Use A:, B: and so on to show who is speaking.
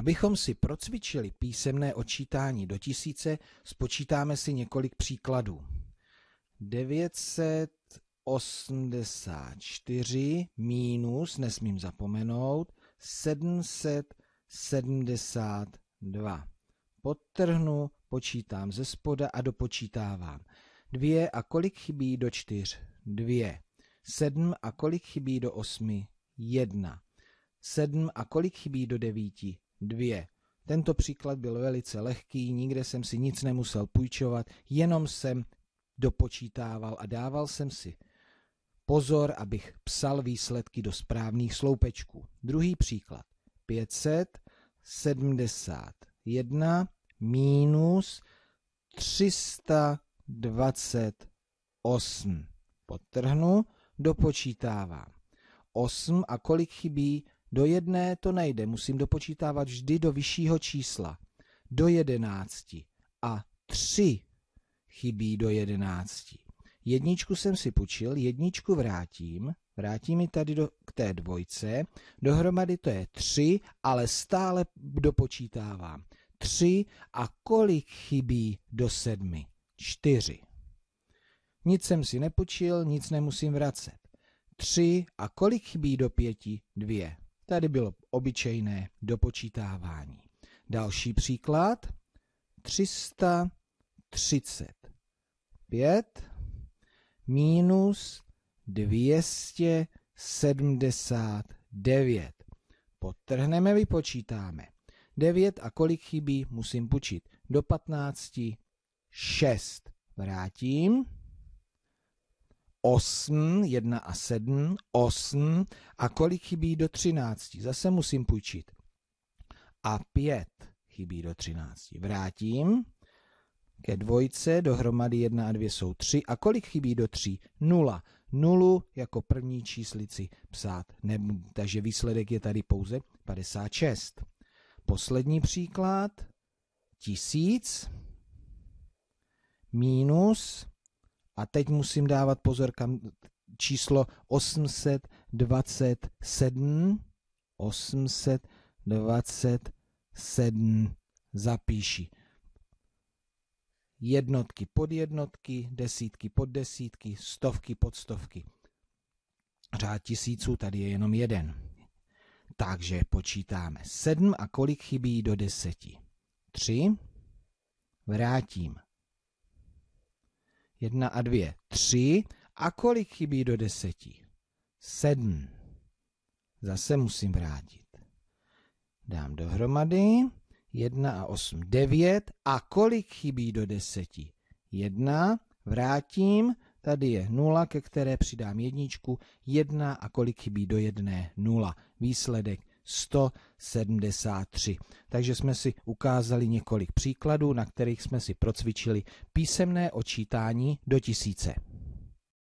A: Abychom si procvičili písemné odčítání do tisíce, spočítáme si několik příkladů. 984 minus, nesmím zapomenout, 772. Podtrhnu, počítám ze spoda a dopočítávám. Dvě a kolik chybí do čtyř? Dvě. Sedm a kolik chybí do osmi? Jedna. Sedm a kolik chybí do devíti? 2. Tento příklad byl velice lehký, nikde jsem si nic nemusel půjčovat, jenom jsem dopočítával a dával jsem si pozor, abych psal výsledky do správných sloupečků. Druhý příklad. 571 minus 328. Potrhnu, dopočítávám. 8 a kolik chybí do jedné to nejde, musím dopočítávat vždy do vyššího čísla. Do jedenácti. A tři chybí do jedenácti. Jedničku jsem si půjčil, jedničku vrátím, vrátím mi tady do, k té dvojce, dohromady to je tři, ale stále dopočítávám. Tři a kolik chybí do sedmi? Čtyři. Nic jsem si nepočil, nic nemusím vracet. Tři a kolik chybí do pěti? Dvě. Tady bylo obyčejné dopočítávání. Další příklad. 335 minus 279. Podtrhneme, vypočítáme. 9 a kolik chybí, musím počít. Do 15, 6. Vrátím. 8, 1 a 7, 8 a kolik chybí do 13? Zase musím půjčit. A 5 chybí do 13. Vrátím ke dvojce, dohromady 1 a 2 jsou 3 a kolik chybí do 3? 0. 0 jako první číslici psát nebudu, takže výsledek je tady pouze 56. Poslední příklad, 1000 minus a teď musím dávat pozor, kam číslo 827. 827 zapíši. Jednotky pod jednotky, desítky pod desítky, stovky pod stovky. Řád tisíců tady je jenom jeden. Takže počítáme sedm a kolik chybí do deseti. Tři. Vrátím Jedna a dvě, tři. A kolik chybí do deseti? Sedm. Zase musím vrátit. Dám dohromady. Jedna a osm, devět. A kolik chybí do deseti? Jedna. Vrátím. Tady je nula, ke které přidám jedničku. Jedna a kolik chybí do jedné? Nula. Výsledek 173. Takže jsme si ukázali několik příkladů, na kterých jsme si procvičili písemné očítání do tisíce.